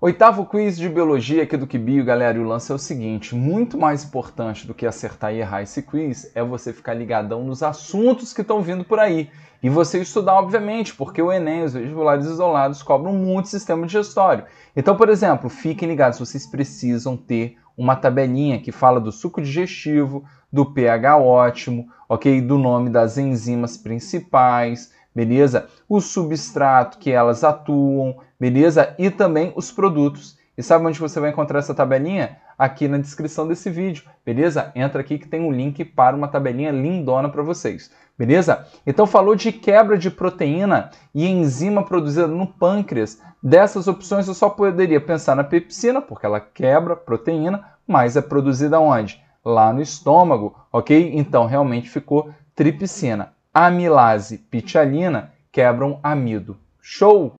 Oitavo quiz de biologia aqui do Kibio, galera, e o lance é o seguinte: muito mais importante do que acertar e errar esse quiz é você ficar ligadão nos assuntos que estão vindo por aí. E você estudar, obviamente, porque o Enem, os vestibulares isolados, cobram muito sistema digestório. Então, por exemplo, fiquem ligados, vocês precisam ter uma tabelinha que fala do suco digestivo, do pH ótimo, ok? Do nome das enzimas principais beleza? O substrato que elas atuam, beleza? E também os produtos. E sabe onde você vai encontrar essa tabelinha? Aqui na descrição desse vídeo, beleza? Entra aqui que tem um link para uma tabelinha lindona para vocês, beleza? Então falou de quebra de proteína e enzima produzida no pâncreas. Dessas opções eu só poderia pensar na pepsina, porque ela quebra proteína, mas é produzida onde? Lá no estômago, ok? Então realmente ficou tripsina amilase, pitialina, quebram amido. Show!